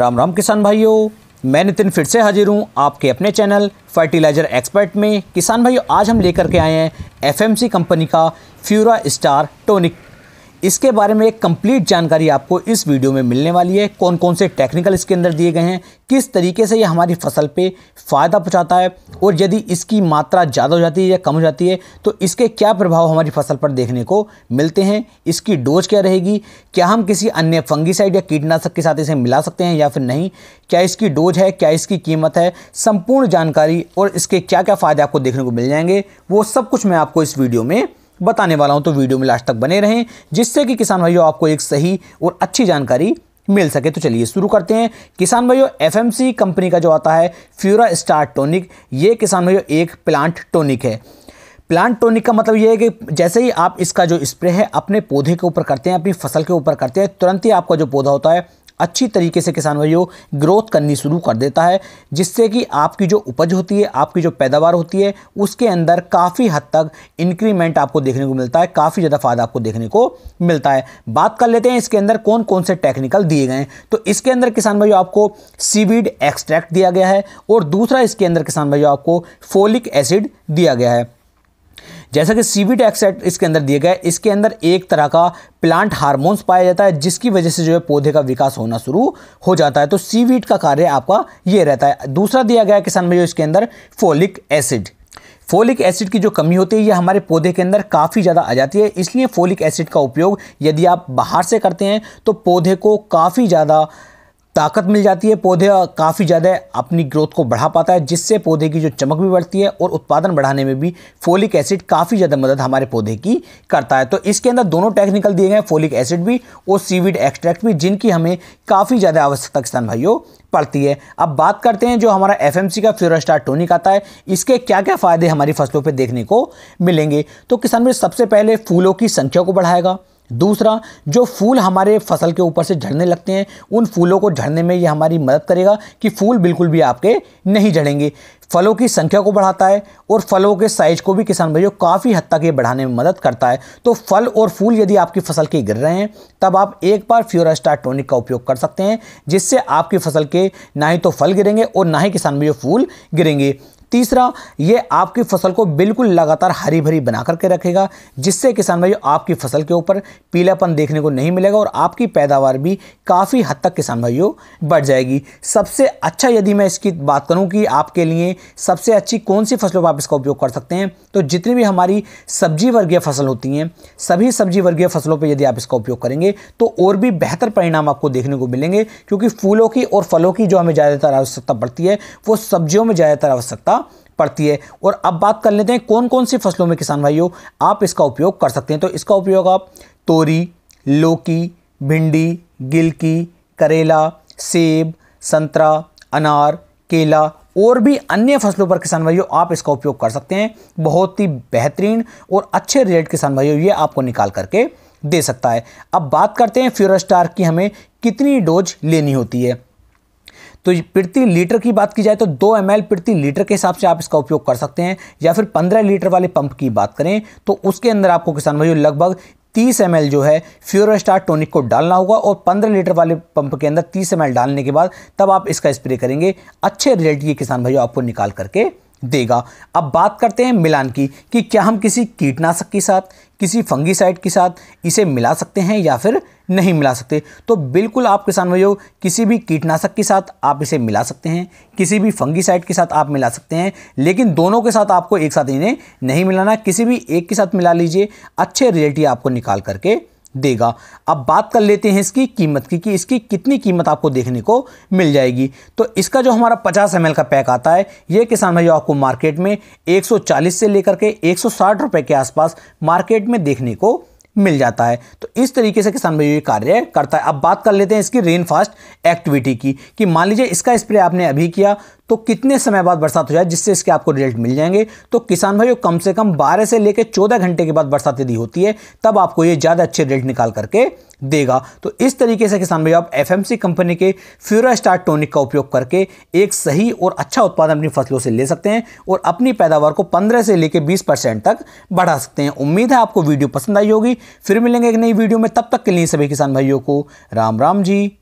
राम राम किसान भाइयों मैं नितिन फिर से हाजिर हूँ आपके अपने चैनल फर्टिलाइज़र एक्सपर्ट में किसान भाइयों आज हम लेकर के आए हैं एफएमसी कंपनी का फ्यूरा स्टार टोनिक इसके बारे में एक कंप्लीट जानकारी आपको इस वीडियो में मिलने वाली है कौन कौन से टेक्निकल इसके अंदर दिए गए हैं किस तरीके से ये हमारी फसल पे फ़ायदा पहुंचाता है और यदि इसकी मात्रा ज़्यादा हो जाती है या कम हो जाती है तो इसके क्या प्रभाव हमारी फसल पर देखने को मिलते हैं इसकी डोज क्या रहेगी क्या हम किसी अन्य फंगीसाइड या कीटनाशक के साथ इसे मिला सकते हैं या फिर नहीं क्या इसकी डोज है क्या इसकी कीमत है संपूर्ण जानकारी और इसके क्या क्या फ़ायदे आपको देखने को मिल जाएंगे वो सब कुछ मैं आपको इस वीडियो में बताने वाला हूँ तो वीडियो में लास्ट तक बने रहें जिससे कि किसान भाइयों आपको एक सही और अच्छी जानकारी मिल सके तो चलिए शुरू करते हैं किसान भाइयों एफएमसी कंपनी का जो आता है फ्यूरा स्टार टोनिक ये किसान भाइयों एक प्लांट टोनिक है प्लांट टोनिक का मतलब ये है कि जैसे ही आप इसका जो स्प्रे है अपने पौधे के ऊपर करते हैं अपनी फसल के ऊपर करते हैं तुरंत ही आपका जो पौधा होता है अच्छी तरीके से किसान भाइयों ग्रोथ करनी शुरू कर देता है जिससे कि आपकी जो उपज होती है आपकी जो पैदावार होती है उसके अंदर काफ़ी हद तक इंक्रीमेंट आपको देखने को मिलता है काफ़ी ज़्यादा फायदा आपको देखने को मिलता है बात कर लेते हैं इसके अंदर कौन कौन से टेक्निकल दिए गए हैं तो इसके अंदर किसान भाइयों आपको सीवीड एक्सट्रैक्ट दिया गया है और दूसरा इसके अंदर किसान भाइयों आपको फोलिक एसिड दिया गया है जैसा कि बी टैक्स एक्ट इसके अंदर दिया गया है इसके अंदर एक तरह का प्लांट हार्मोन्स पाया जाता है जिसकी वजह से जो है पौधे का विकास होना शुरू हो जाता है तो सीवीट का कार्य आपका ये रहता है दूसरा दिया गया किसान में जो इसके अंदर फोलिक एसिड फोलिक एसिड की जो कमी होती है ये हमारे पौधे के अंदर काफ़ी ज़्यादा आ जाती है इसलिए फोलिक एसिड का उपयोग यदि आप बाहर से करते हैं तो पौधे को काफ़ी ज़्यादा ताकत मिल जाती है पौधे काफ़ी ज़्यादा अपनी ग्रोथ को बढ़ा पाता है जिससे पौधे की जो चमक भी बढ़ती है और उत्पादन बढ़ाने में भी फोलिक एसिड काफ़ी ज़्यादा मदद हमारे पौधे की करता है तो इसके अंदर दोनों टेक्निकल दिए गए फोलिक एसिड भी और सीविड एक्सट्रैक्ट भी जिनकी हमें काफ़ी ज़्यादा आवश्यकता किसान भाइयों पड़ती है अब बात करते हैं जो हमारा एफ का स्टार टोनिक आता है इसके क्या क्या फ़ायदे हमारी फसलों पर देखने को मिलेंगे तो किसान भाई सबसे पहले फूलों की संख्या को बढ़ाएगा दूसरा जो फूल हमारे फसल के ऊपर से झड़ने लगते हैं उन फूलों को झड़ने में ये हमारी मदद करेगा कि फूल बिल्कुल भी आपके नहीं झड़ेंगे फलों की संख्या को बढ़ाता है और फलों के साइज को भी किसान भाइयों काफ़ी हद तक ये बढ़ाने में मदद करता है तो फल और फूल यदि आपकी फसल के गिर रहे हैं तब आप एक बार फ्योरास्टार टॉनिक का उपयोग कर सकते हैं जिससे आपकी फसल के ना ही तो फल गिरेंगे और ना ही किसान भाइयों फूल गिरेंगे तीसरा ये आपकी फसल को बिल्कुल लगातार हरी भरी बना करके रखेगा जिससे किसान भाइयों आपकी फसल के ऊपर पीलापन देखने को नहीं मिलेगा और आपकी पैदावार भी काफ़ी हद तक किसान भाइयों बढ़ जाएगी सबसे अच्छा यदि मैं इसकी बात करूँ कि आपके लिए सबसे अच्छी कौन सी फसलों पर आप इसका उपयोग कर सकते हैं तो जितनी भी हमारी सब्जी वर्गीय फसल होती हैं सभी सब्जी वर्गीय फसलों पर यदि आप इसका उपयोग करेंगे तो और भी बेहतर परिणाम आपको देखने को मिलेंगे क्योंकि फूलों की और फलों की जो हमें ज़्यादातर आवश्यकता पड़ती है वो सब्जियों में ज़्यादातर आवश्यकता पड़ती है और अब बात कर लेते हैं कौन कौन सी फसलों में किसान भाइयों आप इसका उपयोग कर सकते हैं तो इसका उपयोग आप तोरी लौकी भिंडी गिलकी करेला सेब संतरा अनार केला और भी अन्य फसलों पर किसान भाइयों आप इसका उपयोग कर सकते हैं बहुत ही बेहतरीन और अच्छे रिजल्ट किसान भाइयों ये आपको निकाल करके दे सकता है अब बात करते हैं फ्यूरस्टार की हमें कितनी डोज लेनी होती है तो प्रति लीटर की बात की जाए तो दो एम प्रति लीटर के हिसाब से आप इसका उपयोग कर सकते हैं या फिर पंद्रह लीटर वाले पंप की बात करें तो उसके अंदर आपको किसान भाइयों लगभग 30 एम जो है स्टार टोनिक को डालना होगा और 15 लीटर वाले पंप के अंदर 30 एम डालने के बाद तब आप इसका स्प्रे करेंगे अच्छे रिजल्ट ये किसान भाइयों आपको निकाल करके देगा अब बात करते हैं मिलान की कि क्या हम किसी कीटनाशक के साथ किसी फंगीसाइड के साथ इसे मिला सकते हैं या फिर नहीं मिला सकते तो बिल्कुल आप किसान भाइयों किसी भी कीटनाशक के साथ आप इसे मिला सकते हैं किसी भी फंगीसाइड के साथ आप मिला सकते हैं लेकिन दोनों के साथ आपको एक साथ इन्हें नहीं मिलाना किसी भी एक के साथ मिला लीजिए अच्छे रिजल्ट आपको निकाल करके देगा अब बात कर लेते हैं इसकी कीमत की कि इसकी कितनी कीमत आपको देखने को मिल जाएगी तो इसका जो हमारा 50 एम का पैक आता है ये किसान भाई आपको मार्केट में 140 से लेकर के 160 रुपए के आसपास मार्केट में देखने को मिल जाता है तो इस तरीके से किसान भाई ये कार्य करता है अब बात कर लेते हैं इसकी रेन फास्ट एक्टिविटी की कि मान लीजिए इसका स्प्रे आपने अभी किया तो कितने समय बाद बरसात हो जाए जिससे इसके आपको रिजल्ट मिल जाएंगे तो किसान भाई कम से कम 12 से लेकर 14 घंटे के बाद बरसात यदि होती है तब आपको ये ज़्यादा अच्छे रिजल्ट निकाल करके देगा तो इस तरीके से किसान भाई आप एफ कंपनी के फ्यूरा स्टार टोनिक का उपयोग करके एक सही और अच्छा उत्पादन अपनी फसलों से ले सकते हैं और अपनी पैदावार को पंद्रह से लेकर बीस परसेंट तक बढ़ा सकते हैं उम्मीद है आपको वीडियो पसंद आई होगी फिर मिलेंगे एक नई वीडियो में तब तक के लिए सभी किसान भाइयों को राम राम जी